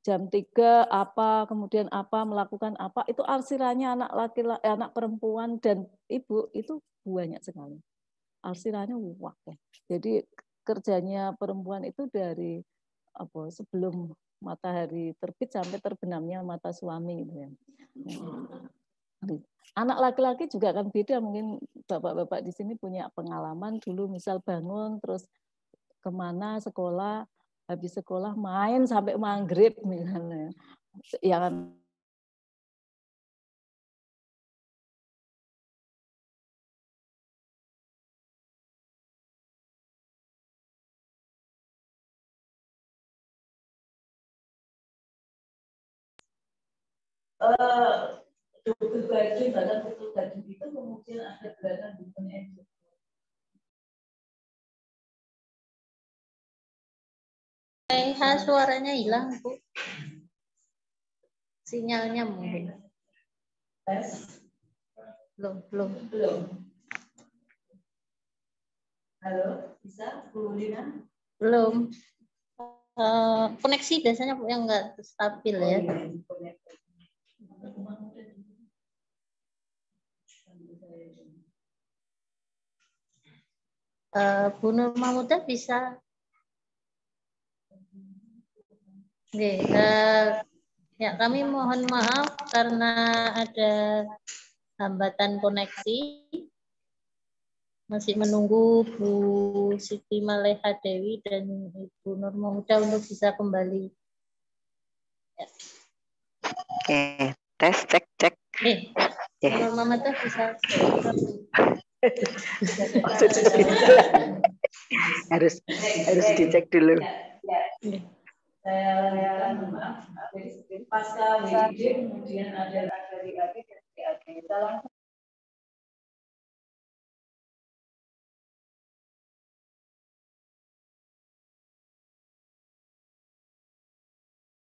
jam 3 apa, kemudian apa, melakukan apa, itu arsirannya anak laki-laki, eh, anak perempuan dan ibu itu banyak sekali. Arsirannya wah. Jadi kerjanya perempuan itu dari apa sebelum matahari terbit sampai terbenamnya mata suami gitu ya. Hmm. Anak laki-laki juga akan beda mungkin bapak-bapak di sini punya pengalaman dulu misal bangun terus kemana sekolah habis sekolah main sampai maghrib misalnya ya Uh, double baju badan full baju itu kemungkinan ada gerakan movement and Reha suaranya hilang bu, sinyalnya mungkin. Belum belum. Belum. Halo, bisa Bu Lina? Belum. Uh, koneksi biasanya bu yang nggak stabil oh, ya. Iya, Eh, Bu Nur Mahmudah bisa Oke, uh, ya kami mohon maaf karena ada hambatan koneksi. Masih menunggu Bu Siti Maleha Dewi dan Ibu Nur Mahmuda untuk bisa kembali. Ya. Oke, tes cek cek. Oke, Nur Mahmuda bisa. Gitu. harus harus dicek dulu.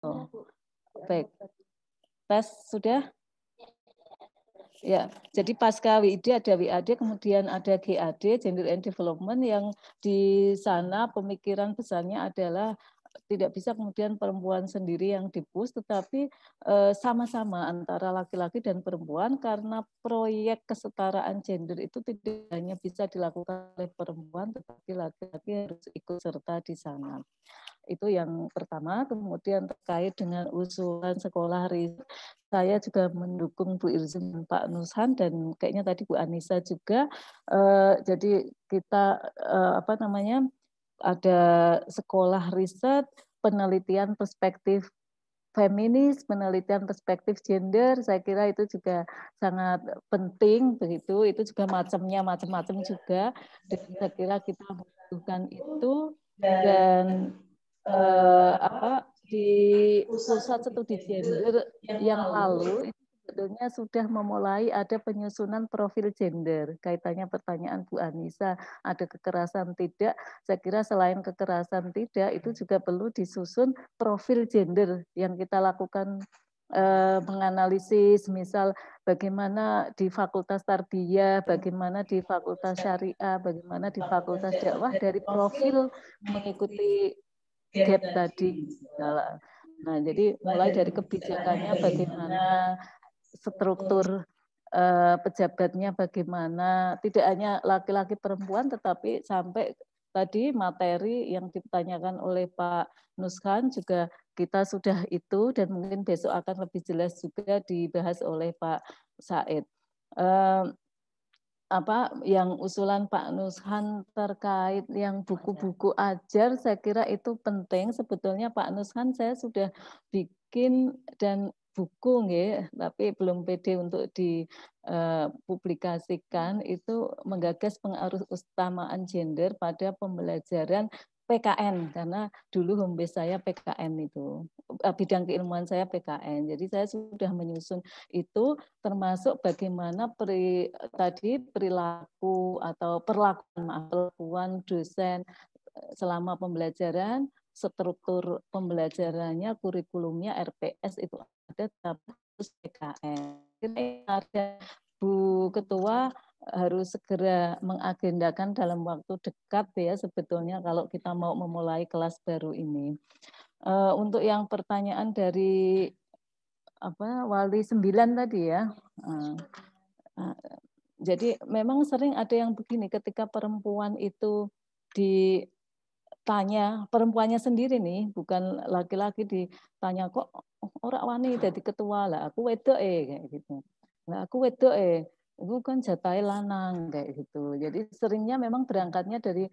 Oh, baik. Tes sudah? Ya, jadi pasca WID ada WAD, kemudian ada GAD, Gender and Development, yang di sana pemikiran besarnya adalah tidak bisa kemudian perempuan sendiri yang dipus, tetapi eh, sama-sama antara laki-laki dan perempuan karena proyek kesetaraan gender itu tidak hanya bisa dilakukan oleh perempuan, tetapi laki-laki harus ikut serta di sana. Itu yang pertama. Kemudian terkait dengan usulan sekolah riset, saya juga mendukung Bu Irzim Pak Nushan dan kayaknya tadi Bu Anissa juga. Eh, jadi kita eh, apa namanya ada sekolah riset penelitian perspektif feminis, penelitian perspektif gender, saya kira itu juga sangat penting begitu. Itu juga macamnya macam-macam juga. Dan saya kira kita membutuhkan itu dan uh, apa di pusat studi gender yang lalu sebetulnya sudah memulai ada penyusunan profil gender. Kaitannya pertanyaan Bu Anissa, ada kekerasan tidak? Saya kira selain kekerasan tidak, itu hmm. juga perlu disusun profil gender yang kita lakukan eh, menganalisis, misal bagaimana di Fakultas Tarbiyah, hmm. bagaimana di Fakultas Syariah, bagaimana di Fakultas Dakwah dari profil mengikuti gap tadi nah, nah, jadi mulai dari kebijakannya bagaimana struktur uh, pejabatnya bagaimana, tidak hanya laki-laki perempuan tetapi sampai tadi materi yang ditanyakan oleh Pak Nuskan juga kita sudah itu dan mungkin besok akan lebih jelas juga dibahas oleh Pak Said. Uh, apa yang usulan Pak Nushan terkait yang buku-buku ajar saya kira itu penting sebetulnya Pak Nushan saya sudah bikin dan buku nggih tapi belum PD untuk dipublikasikan eh, itu menggagas pengaruh utamaan gender pada pembelajaran PKN karena dulu home base saya PKN itu eh, bidang keilmuan saya PKN jadi saya sudah menyusun itu termasuk bagaimana peri, tadi perilaku atau perlakuan maaf, perlakuan dosen eh, selama pembelajaran struktur pembelajarannya kurikulumnya RPS itu ada tapi PKN ada Bu Ketua harus segera mengagendakan dalam waktu dekat ya sebetulnya kalau kita mau memulai kelas baru ini. Uh, untuk yang pertanyaan dari apa wali 9 tadi ya. Uh, uh, jadi memang sering ada yang begini ketika perempuan itu ditanya perempuannya sendiri nih bukan laki-laki ditanya kok orang wani jadi ketua lah aku wedok eh kayak gitu. lah aku wedok eh itu kan jatai lanang kayak gitu. Jadi seringnya memang berangkatnya dari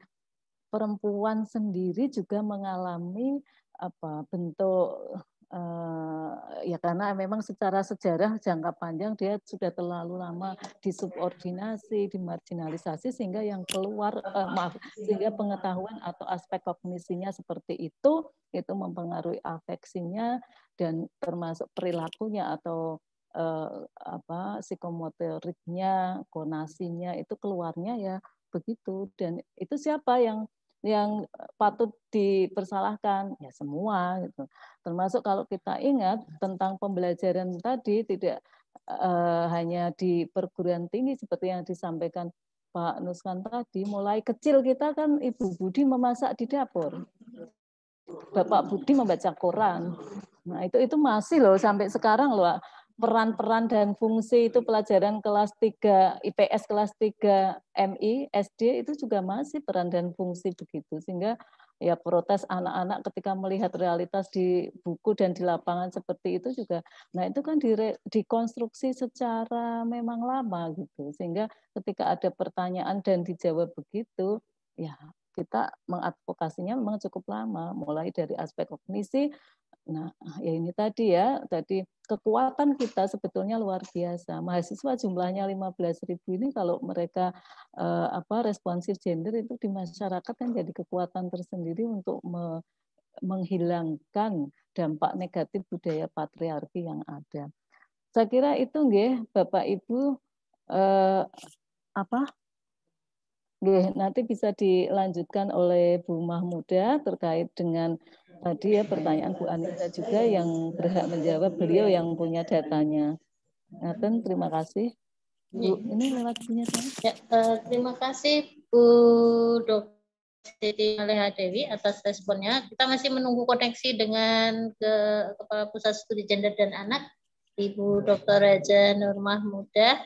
perempuan sendiri juga mengalami apa bentuk uh, ya karena memang secara sejarah jangka panjang dia sudah terlalu lama disubordinasi, dimarginalisasi sehingga yang keluar uh, maaf sehingga pengetahuan atau aspek kognisinya seperti itu itu mempengaruhi afeksinya dan termasuk perilakunya atau eh, apa psikomotoriknya, konasinya itu keluarnya ya begitu dan itu siapa yang yang patut dipersalahkan ya semua gitu. Termasuk kalau kita ingat tentang pembelajaran tadi tidak eh, hanya di perguruan tinggi seperti yang disampaikan Pak Nuskan tadi, mulai kecil kita kan Ibu Budi memasak di dapur. Bapak Budi membaca koran. Nah, itu itu masih loh sampai sekarang loh peran-peran dan fungsi itu pelajaran kelas 3 IPS kelas 3 MI SD itu juga masih peran dan fungsi begitu sehingga ya protes anak-anak ketika melihat realitas di buku dan di lapangan seperti itu juga nah itu kan direkonstruksi dikonstruksi secara memang lama gitu sehingga ketika ada pertanyaan dan dijawab begitu ya kita mengadvokasinya memang cukup lama mulai dari aspek kognisi Nah, ya ini tadi ya, tadi kekuatan kita sebetulnya luar biasa. Mahasiswa jumlahnya ribu ini kalau mereka eh, apa responsif gender itu di masyarakat kan jadi kekuatan tersendiri untuk me, menghilangkan dampak negatif budaya patriarki yang ada. Saya kira itu nggih Bapak Ibu eh, apa nanti bisa dilanjutkan oleh Bu Mahmuda terkait dengan tadi ya pertanyaan Bu Anita juga yang berhak menjawab beliau yang punya datanya. Naten, terima kasih. Bu, iya. ini lewat punya ya, uh, Terima kasih Bu Dok. Siti Aleha Dewi atas responnya. Kita masih menunggu koneksi dengan ke Kepala Pusat Studi Gender dan Anak, Ibu Dr. Raja Nur Mahmudah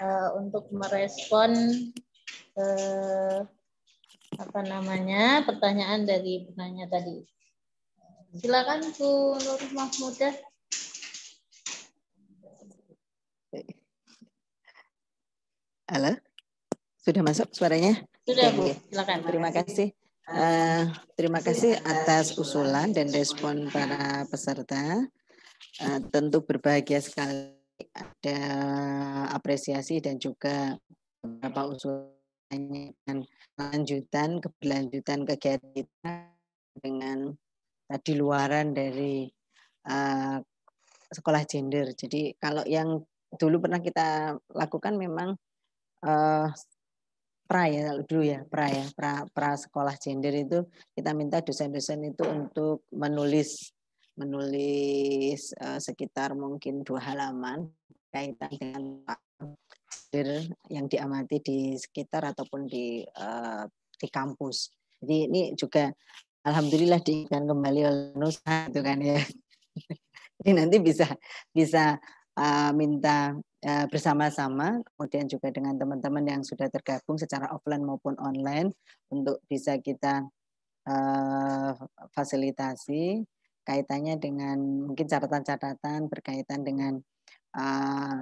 eh, uh, untuk merespon ke eh, apa namanya pertanyaan dari penanya tadi. Silakan Bu Nur Mahmudah. Ya. Halo, sudah masuk suaranya? Sudah Bu, silakan. Terima kasih. Uh, terima kasih atas usulan dan respon para peserta. Uh, tentu berbahagia sekali ada apresiasi dan juga beberapa usulan pertanyaan lanjutan keberlanjutan kegiatan dengan tadi luaran dari uh, sekolah gender. Jadi kalau yang dulu pernah kita lakukan memang uh, pra ya dulu ya pra ya pra, pra sekolah gender itu kita minta dosen-dosen itu untuk menulis menulis uh, sekitar mungkin dua halaman kaitan dengan yang diamati di sekitar ataupun di uh, di kampus. Jadi ini juga alhamdulillah diinginkan kembali oleh Nusa itu kan ya. Jadi nanti bisa bisa uh, minta uh, bersama-sama kemudian juga dengan teman-teman yang sudah tergabung secara offline maupun online untuk bisa kita uh, fasilitasi kaitannya dengan mungkin catatan-catatan berkaitan dengan uh,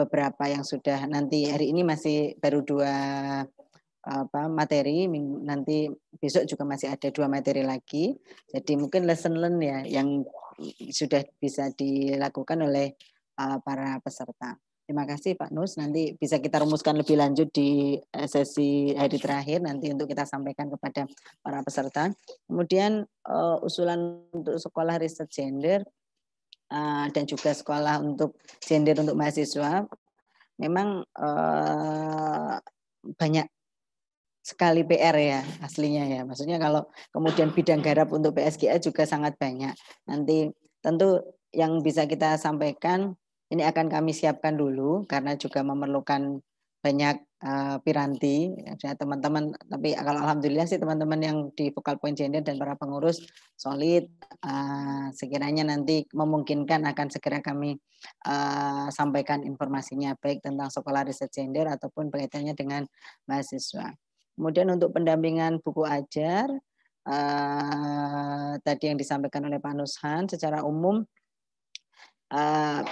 beberapa yang sudah nanti hari ini masih baru dua apa materi nanti besok juga masih ada dua materi lagi jadi mungkin lesson learn ya yang sudah bisa dilakukan oleh uh, para peserta terima kasih Pak Nus nanti bisa kita rumuskan lebih lanjut di eh, sesi hari terakhir nanti untuk kita sampaikan kepada para peserta kemudian uh, usulan untuk sekolah riset gender Eh, dan juga sekolah untuk gender untuk mahasiswa memang eh, banyak sekali PR ya aslinya ya. Maksudnya kalau kemudian bidang garap untuk PSGA juga sangat banyak. Nanti tentu yang bisa kita sampaikan ini akan kami siapkan dulu karena juga memerlukan banyak Eh, piranti, ada teman-teman, tapi kalau alhamdulillah sih teman-teman yang di Vokal Point Gender dan para pengurus solid, uh, sekiranya nanti memungkinkan akan segera kami uh, sampaikan informasinya baik tentang sekolah riset gender ataupun berkaitannya dengan mahasiswa. Kemudian untuk pendampingan buku ajar, uh, tadi yang disampaikan oleh Pak Nushan secara umum, uh,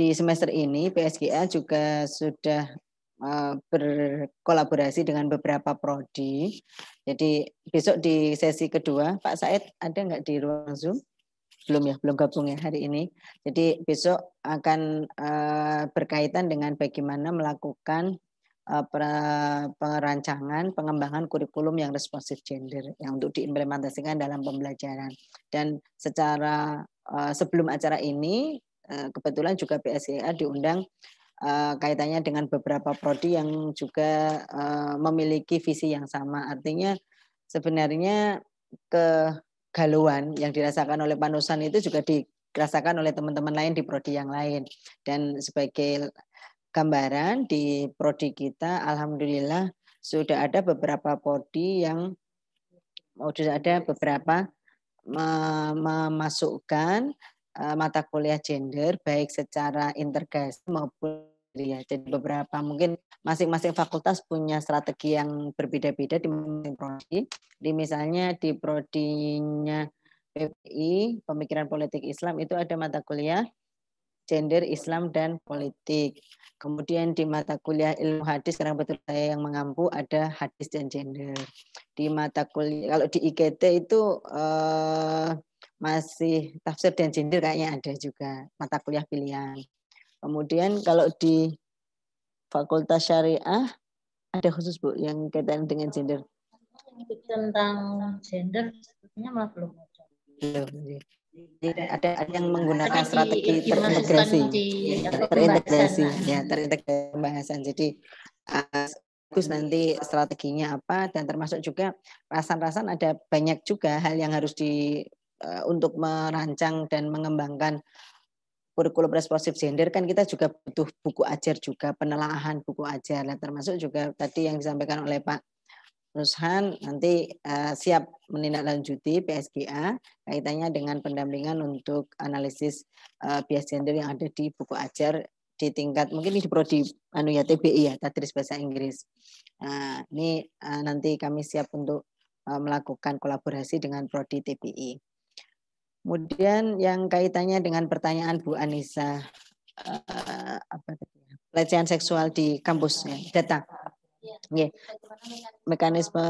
di semester ini PSGA juga sudah Eh, berkolaborasi dengan beberapa prodi. Jadi besok di sesi kedua, Pak Said ada nggak di ruang Zoom? Belum ya, belum gabung ya hari ini. Jadi besok akan eh, berkaitan dengan bagaimana melakukan eh, perancangan pengembangan kurikulum yang responsif gender yang untuk diimplementasikan dalam pembelajaran dan secara sebelum acara ini kebetulan juga PSIA diundang Eh, kaitannya dengan beberapa prodi yang juga eh, memiliki visi yang sama. Artinya sebenarnya kegalauan yang dirasakan oleh Panusan itu juga dirasakan oleh teman-teman lain di prodi yang lain. Dan sebagai gambaran di prodi kita, alhamdulillah sudah ada beberapa prodi yang sudah ada beberapa memasukkan Eh, mata kuliah gender baik secara integrasi maupun ya. Jadi beberapa mungkin masing-masing fakultas punya strategi yang berbeda-beda di masing prodi. Di misalnya di prodinya PPI, pemikiran politik Islam itu ada mata kuliah gender, Islam dan politik. Kemudian di mata kuliah ilmu hadis sekarang betul saya yang mengampu ada hadis dan gender. Di mata kuliah kalau di IKT itu eh, masih tafsir dan gender kayaknya ada juga mata kuliah pilihan. Kemudian kalau di Fakultas Syariah ada khusus Bu yang kaitan dengan gender. Tentang gender sepertinya malah belum ada. Iya. ada yang menggunakan Tapi strategi di, terintegrasi. terintegrasi ya, terintegrasi pembahasan. Jadi uh, nanti strateginya apa dan termasuk juga rasan-rasan ada banyak juga hal yang harus di Eh, untuk merancang dan mengembangkan kurikulum responsif gender kan kita juga butuh buku ajar juga penelaahan buku ajar nah, termasuk juga tadi yang disampaikan oleh Pak Rushan nanti uh, siap menindaklanjuti PSGA kaitannya dengan pendampingan untuk analisis uh, bias gender yang ada di buku ajar di tingkat mungkin di prodi anu ya TBI ya Tadris Bahasa Inggris. Nah, ini uh, nanti kami siap untuk uh, melakukan kolaborasi dengan prodi TBI. Kemudian yang kaitannya dengan pertanyaan Bu Anissa, uh, apa tadi? Ya, pelecehan seksual di kampus ya, data. Ya. Yeah. Mekanisme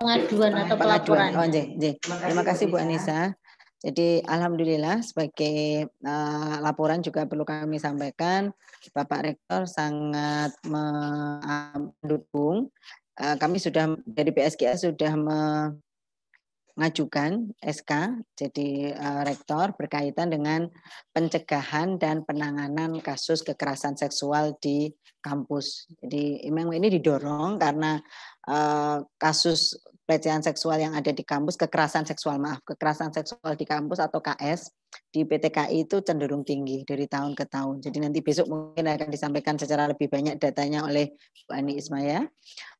pengaduan atau pelaporan. Oh, jay, jay. Terima kasih Bu Anissa. Jadi alhamdulillah sebagai uh, laporan juga perlu kami sampaikan Bapak Rektor sangat mendukung. Uh, kami sudah dari PSGA sudah me, ngajukan SK jadi uh, rektor berkaitan dengan pencegahan dan penanganan kasus kekerasan seksual di kampus. Jadi memang ini didorong karena uh, kasus pelecehan seksual yang ada di kampus, kekerasan seksual maaf, kekerasan seksual di kampus atau KS di PTKI itu cenderung tinggi dari tahun ke tahun. Jadi nanti besok mungkin akan disampaikan secara lebih banyak datanya oleh Bu Ani Ismaya.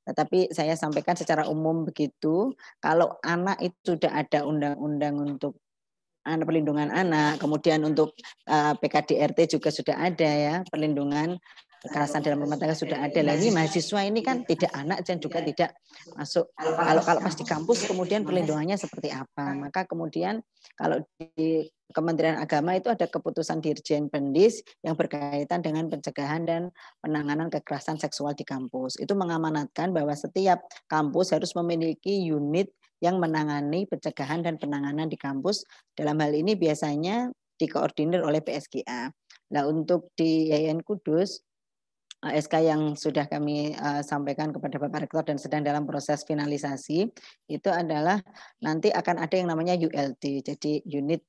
Tetapi nah, saya sampaikan secara umum begitu, kalau anak itu sudah ada undang-undang untuk anak perlindungan anak, kemudian untuk uh, eh, PKDRT juga sudah ada ya perlindungan kekerasan dalam rumah tangga sudah ada lagi mahasiswa ini kan tidak anak dan juga tidak masuk kalau kalau pas di kampus kemudian perlindungannya seperti apa maka kemudian kalau di Kementerian Agama itu ada keputusan Dirjen Pendis yang berkaitan dengan pencegahan dan penanganan kekerasan seksual di kampus. Itu mengamanatkan bahwa setiap kampus harus memiliki unit yang menangani pencegahan dan penanganan di kampus. Dalam hal ini biasanya dikoordinir oleh PSGA. Nah, untuk di YN Kudus eh, SK yang sudah kami uh, sampaikan kepada Bapak Rektor dan sedang dalam proses finalisasi itu adalah nanti akan ada yang namanya ULT, jadi unit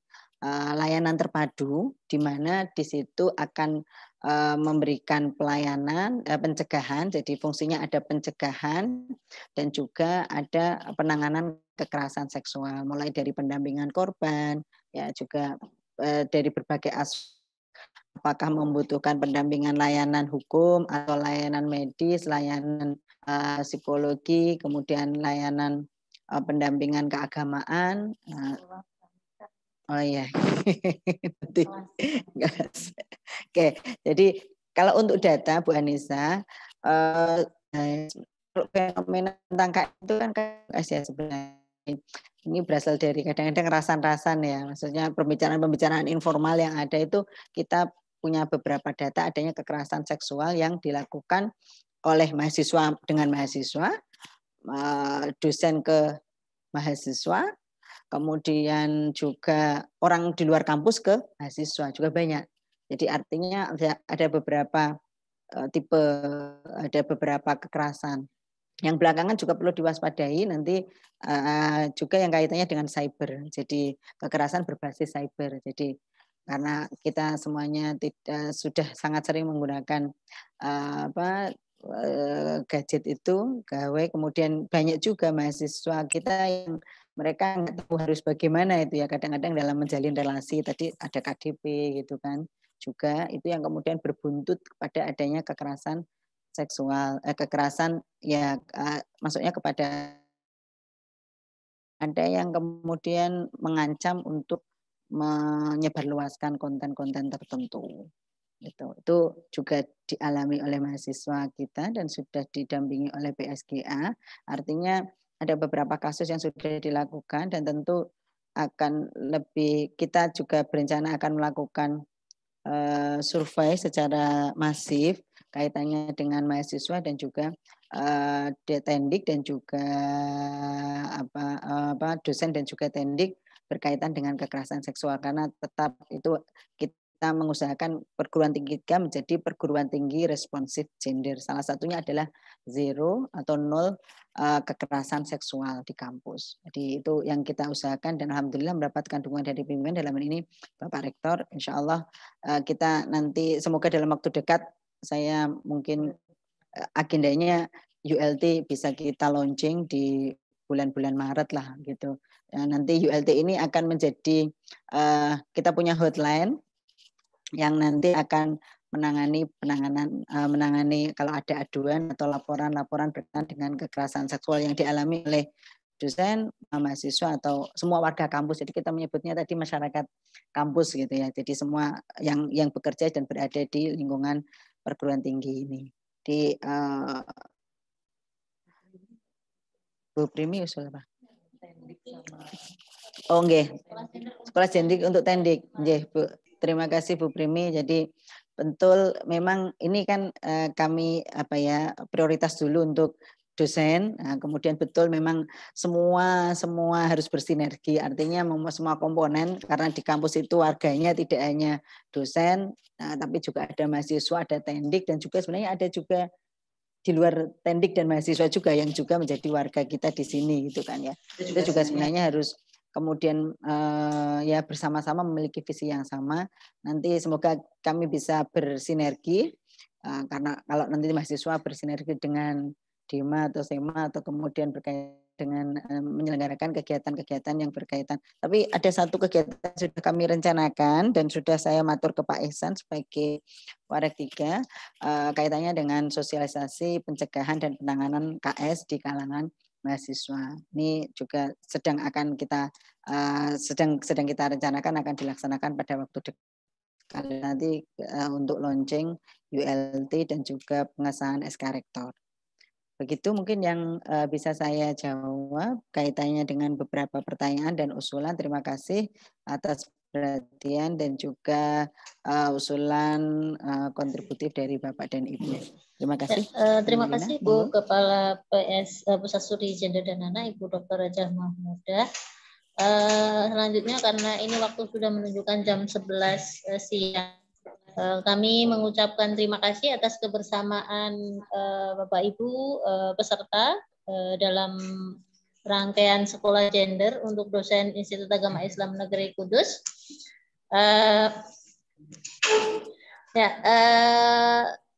Eh, layanan terpadu di mana di situ akan eh, memberikan pelayanan eh, pencegahan jadi fungsinya ada pencegahan dan juga ada penanganan kekerasan seksual mulai dari pendampingan korban ya juga dari berbagai aspek apakah membutuhkan pendampingan layanan hukum atau layanan medis layanan psikologi kemudian layanan pendampingan keagamaan Oh iya. Nanti Oke, jadi kalau untuk data Bu Anissa, eh, eh kalau fenomena tentang KS itu kan KS kan ya sebenarnya. Ini berasal dari kadang-kadang rasan-rasan ya, maksudnya pembicaraan-pembicaraan informal yang ada itu kita punya beberapa data adanya kekerasan seksual yang dilakukan oleh mahasiswa dengan mahasiswa, eh, dosen ke mahasiswa, kemudian juga orang di luar kampus ke mahasiswa juga banyak. Jadi artinya ada, beberapa e, tipe, ada beberapa kekerasan. Yang belakangan juga perlu diwaspadai nanti e, juga yang kaitannya dengan cyber. Jadi kekerasan berbasis cyber. Jadi karena kita semuanya tidak e, sudah sangat sering menggunakan apa gadget itu gawe kemudian banyak juga mahasiswa kita yang mereka nggak tahu harus bagaimana itu ya kadang-kadang dalam menjalin relasi tadi ada KDP gitu kan juga itu yang kemudian berbuntut kepada adanya kekerasan seksual eh, kekerasan ya eh, maksudnya kepada ada yang kemudian mengancam untuk menyebarluaskan konten-konten tertentu itu itu juga dialami oleh mahasiswa kita dan sudah didampingi oleh PSGA artinya ada beberapa kasus yang sudah dilakukan dan tentu akan lebih kita juga berencana akan melakukan uh, survei secara masif kaitannya dengan mahasiswa dan juga uh, detendik dan juga apa eh, apa dosen dan juga tendik berkaitan dengan kekerasan seksual karena tetap itu kita mengusahakan perguruan tinggi kita menjadi perguruan tinggi responsif gender. Salah satunya adalah zero atau nol Eh, kekerasan seksual di kampus. Jadi itu yang kita usahakan dan alhamdulillah mendapatkan dukungan dari pimpinan dalam ini Bapak Rektor. Insya Allah eh, kita nanti semoga dalam waktu dekat saya mungkin eh, agendanya ULT bisa kita launching di bulan-bulan Maret lah gitu. Nanti ULT ini akan menjadi kita punya hotline yang nanti akan menangani penanganan eh, menangani kalau ada aduan atau laporan-laporan berkaitan dengan kekerasan seksual yang dialami oleh dosen, eh, mahasiswa atau semua warga kampus. Jadi kita menyebutnya tadi masyarakat kampus gitu ya. Jadi semua yang yang bekerja dan berada di lingkungan perguruan tinggi ini. Di uh, Bu Primi usul apa? Oh nggih. Sekolah Jendik untuk Tendik. Nggih, Bu. Terima kasih Bu Primi. Jadi betul memang ini kan eh, kami apa ya prioritas dulu untuk dosen nah, kemudian betul memang semua semua harus bersinergi artinya semua komponen karena di kampus itu warganya tidak hanya dosen nah, tapi juga ada mahasiswa ada tendik dan juga sebenarnya ada juga di luar tendik dan mahasiswa juga yang juga menjadi warga kita di sini gitu kan ya itu juga sebenarnya harus kemudian uh, ya bersama-sama memiliki visi yang sama. Nanti semoga kami bisa bersinergi uh, karena kalau nanti mahasiswa bersinergi dengan DIMA atau SEMA atau kemudian berkaitan dengan eh, menyelenggarakan kegiatan-kegiatan yang berkaitan. Tapi ada satu kegiatan yang sudah kami rencanakan dan sudah saya matur ke Pak Ihsan sebagai Warek tiga kaitannya dengan sosialisasi pencegahan dan penanganan KS di kalangan mahasiswa. Ini juga sedang akan kita uh, sedang sedang kita rencanakan akan dilaksanakan pada waktu dekat nanti uh, untuk launching ULT dan juga pengesahan SK Rektor. Begitu mungkin yang uh, bisa saya jawab kaitannya dengan beberapa pertanyaan dan usulan. Terima kasih atas perhatian dan juga uh, usulan uh, kontributif dari Bapak dan Ibu. Terima ya, kasih. Ya, uh, terima kasih Bu Bu hmm. Kepala PS uh, eh, Pusat Studi Gender dan Anak Ibu Dr. Rajah Mahmuda. Uh, selanjutnya karena ini waktu sudah menunjukkan jam 11 uh, siang. kami mengucapkan terima kasih atas kebersamaan Bapak Ibu uh, peserta dalam rangkaian sekolah gender untuk dosen Institut Agama Islam Negeri Kudus. ya,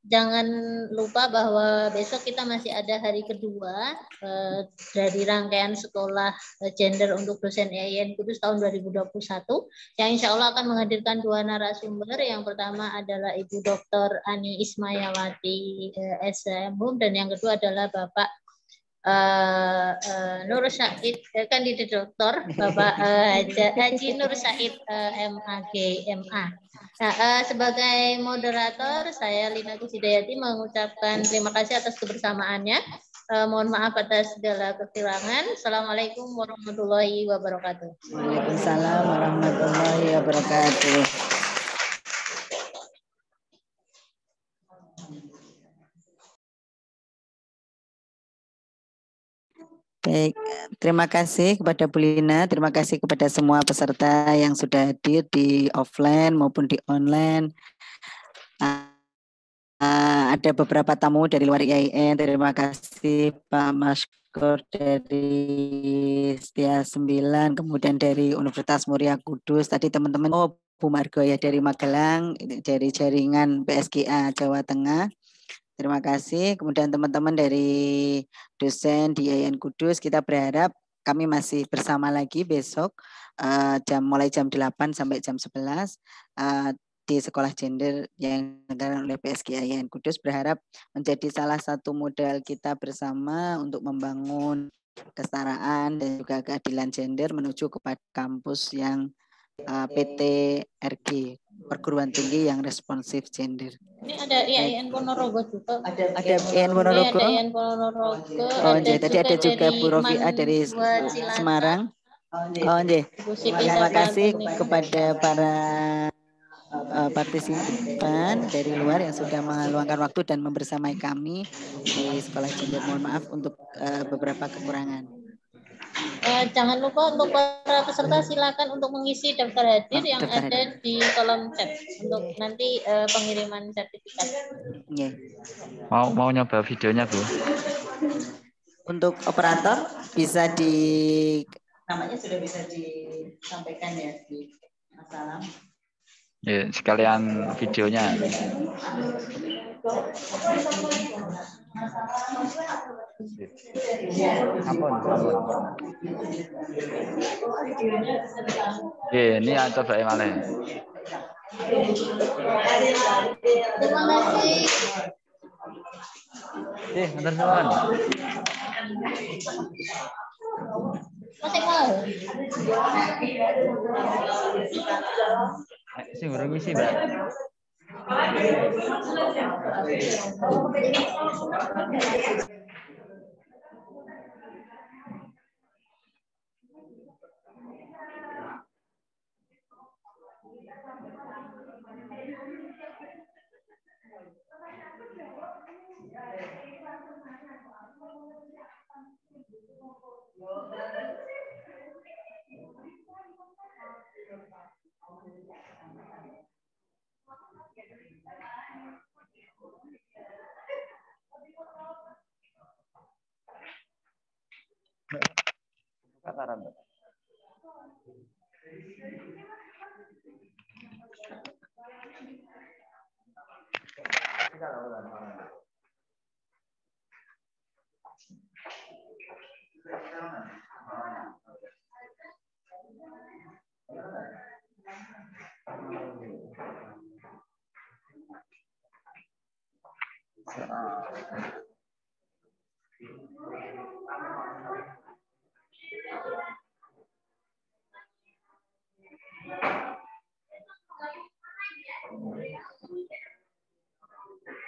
jangan lupa bahwa besok kita masih ada hari kedua eh, dari rangkaian sekolah eh, gender untuk dosen EIN Kudus tahun 2021 yang insya Allah akan menghadirkan dua narasumber. Yang pertama adalah Ibu Dr. Ani Ismayawati eh, SMUM dan yang kedua adalah Bapak uh, eh, eh, Nur Said uh, eh, kandidat doktor Bapak uh, Haji Nur Said uh, MAG MA. Nah, uh, sebagai moderator saya Lina Kusidayati mengucapkan terima kasih atas kebersamaannya. Uh, mohon maaf atas segala kekurangan. Assalamualaikum warahmatullahi wabarakatuh. Waalaikumsalam warahmatullahi wabarakatuh. Baik, terima kasih kepada Bu Lina, terima kasih kepada semua peserta yang sudah hadir di offline maupun di online. Uh, ada beberapa tamu dari luar IAIN, terima kasih Pak Maskur dari Setia Sembilan. kemudian dari Universitas Muria Kudus, tadi teman-teman, oh Bu Margo ya dari Magelang, dari jaringan PSGA Jawa Tengah. Terima kasih. Kemudian teman-teman dari dosen di IAIN Kudus, kita berharap kami masih bersama lagi besok uh, jam mulai jam 8 sampai jam 11 uh, eh, di sekolah gender yang negara oleh PSG IAIN Kudus berharap menjadi salah satu modal kita bersama untuk membangun kesetaraan dan juga keadilan gender menuju kepada kampus yang PT RG perguruan tinggi yang responsif gender. Ini ada IAIN Ponorogo juga. Ada, IAIN Ponorogo. Ada IAIN Ponorogo. Oh, jadi oh, iya, tadi ada juga Bu Rofi ah, dari Semarang. Oh, jadi. Iya. Oh, iya. Terima kasih kepada para uh, partisipan dari luar yang sudah meluangkan waktu dan membersamai kami di Sekolah Gender. Mohon maaf untuk uh, beberapa kekurangan. Uh, jangan lupa untuk para peserta silakan untuk mengisi daftar hadir oh, yang daftar ada hadir. di kolom chat untuk nanti uh, pengiriman sertifikat. Iya. Mau mau nyoba videonya bu? Untuk operator bisa di namanya sudah bisa disampaikan ya di Assalam. Ya, sekalian videonya. Ya, ini yang coba malah. Terima kasih. Eh, sih urung sih mbak Kataran. Uh,